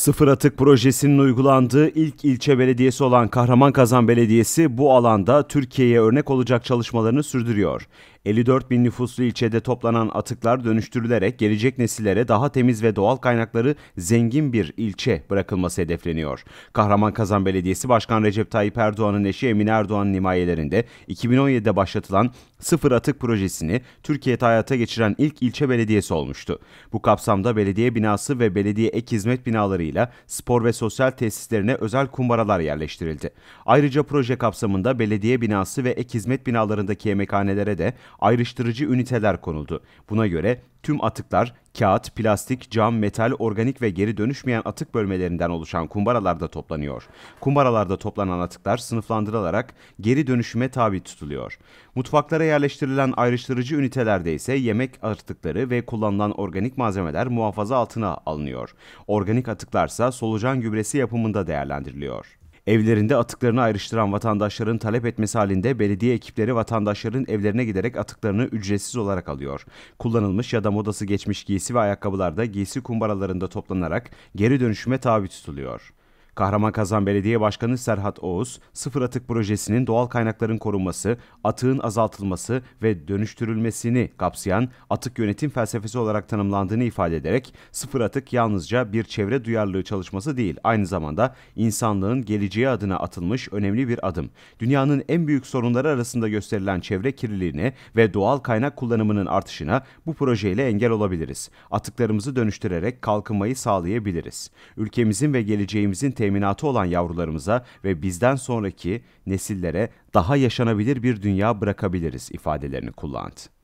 Sıfır atık projesinin uygulandığı ilk ilçe belediyesi olan Kahraman Belediyesi bu alanda Türkiye'ye örnek olacak çalışmalarını sürdürüyor. 54 bin nüfuslu ilçede toplanan atıklar dönüştürülerek gelecek nesillere daha temiz ve doğal kaynakları zengin bir ilçe bırakılması hedefleniyor. Kahraman Kazan Belediyesi Başkan Recep Tayyip Erdoğan'ın eşi Emine Erdoğan'ın himayelerinde 2017'de başlatılan sıfır atık projesini Türkiye'de hayata geçiren ilk ilçe belediyesi olmuştu. Bu kapsamda belediye binası ve belediye ek hizmet binaları kararıyla spor ve sosyal tesislerine özel kumbaralar yerleştirildi. Ayrıca proje kapsamında belediye binası ve ek hizmet binalarındaki yemekhanelere de ayrıştırıcı üniteler konuldu. Buna göre Tüm atıklar kağıt, plastik, cam, metal, organik ve geri dönüşmeyen atık bölmelerinden oluşan kumbaralarda toplanıyor. Kumbaralarda toplanan atıklar sınıflandırılarak geri dönüşüme tabi tutuluyor. Mutfaklara yerleştirilen ayrıştırıcı ünitelerde ise yemek atıkları ve kullanılan organik malzemeler muhafaza altına alınıyor. Organik atıklarsa solucan gübresi yapımında değerlendiriliyor. Evlerinde atıklarını ayrıştıran vatandaşların talep etmesi halinde belediye ekipleri vatandaşların evlerine giderek atıklarını ücretsiz olarak alıyor. Kullanılmış ya da modası geçmiş giysi ve ayakkabılar da giysi kumbaralarında toplanarak geri dönüşüme tabi tutuluyor. Kahraman Belediye Başkanı Serhat Oğuz, sıfır atık projesinin doğal kaynakların korunması, atığın azaltılması ve dönüştürülmesini kapsayan atık yönetim felsefesi olarak tanımlandığını ifade ederek sıfır atık yalnızca bir çevre duyarlılığı çalışması değil, aynı zamanda insanlığın geleceği adına atılmış önemli bir adım. Dünyanın en büyük sorunları arasında gösterilen çevre kirliliğine ve doğal kaynak kullanımının artışına bu projeyle engel olabiliriz. Atıklarımızı dönüştürerek kalkınmayı sağlayabiliriz. Ülkemizin ve geleceğimizin temin teminatı olan yavrularımıza ve bizden sonraki nesillere daha yaşanabilir bir dünya bırakabiliriz ifadelerini kullandı.